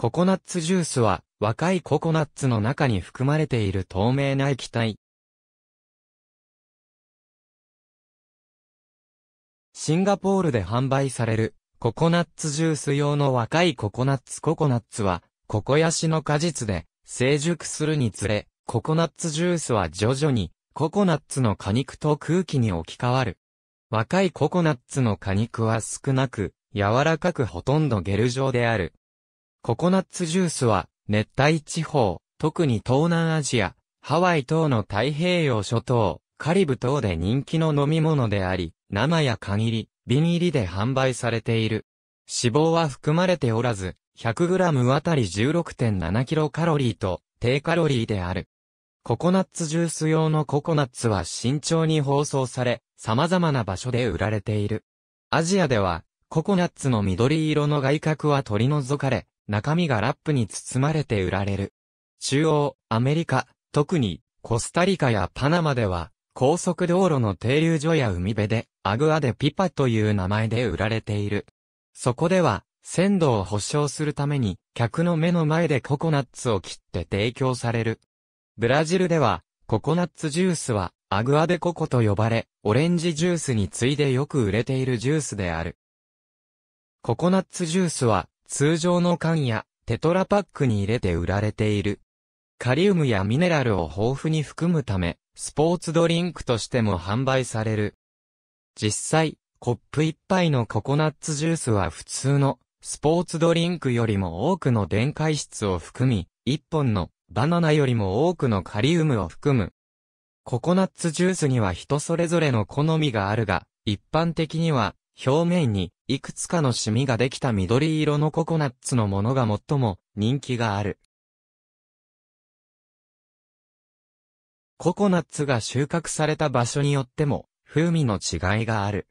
ココナッツジュースは、若いココナッツの中に含まれている透明な液体。シンガポールで販売される、ココナッツジュース用の若いココナッツココナッツは、ココヤシの果実で、成熟するにつれ、ココナッツジュースは徐々に、ココナッツの果肉と空気に置き換わる。若いココナッツの果肉は少なく、柔らかくほとんどゲル状である。ココナッツジュースは、熱帯地方、特に東南アジア、ハワイ等の太平洋諸島、カリブ等で人気の飲み物であり、生や限り、瓶入りで販売されている。脂肪は含まれておらず、100g あたり 16.7kcal と低カロリーである。ココナッツジュース用のココナッツは慎重に包装され、様々な場所で売られている。アジアでは、ココナッツの緑色の外角は取り除かれ、中身がラップに包まれて売られる。中央、アメリカ、特に、コスタリカやパナマでは、高速道路の停留所や海辺で、アグアデピパという名前で売られている。そこでは、鮮度を保証するために、客の目の前でココナッツを切って提供される。ブラジルでは、ココナッツジュースは、アグアデココと呼ばれ、オレンジジュースに次いでよく売れているジュースである。ココナッツジュースは、通常の缶やテトラパックに入れて売られている。カリウムやミネラルを豊富に含むため、スポーツドリンクとしても販売される。実際、コップ一杯のココナッツジュースは普通のスポーツドリンクよりも多くの電解質を含み、一本のバナナよりも多くのカリウムを含む。ココナッツジュースには人それぞれの好みがあるが、一般的には表面にいくつかのシミができた緑色のココナッツのものが最も人気がある。ココナッツが収穫された場所によっても風味の違いがある。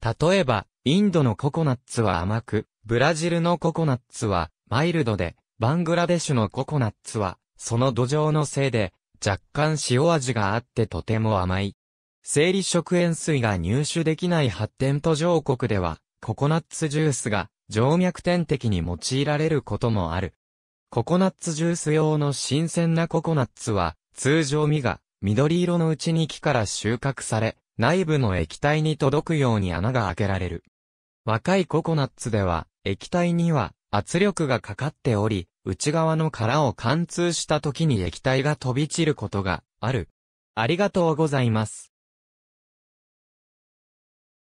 例えば、インドのココナッツは甘く、ブラジルのココナッツはマイルドで、バングラデシュのココナッツは、その土壌のせいで、若干塩味があってとても甘い。生理食塩水が入手できない発展途上国では、ココナッツジュースが静脈点滴に用いられることもある。ココナッツジュース用の新鮮なココナッツは、通常実が緑色のうちに木から収穫され、内部の液体に届くように穴が開けられる。若いココナッツでは、液体には圧力がかかっており、内側の殻を貫通した時に液体が飛び散ることがある。ありがとうございます。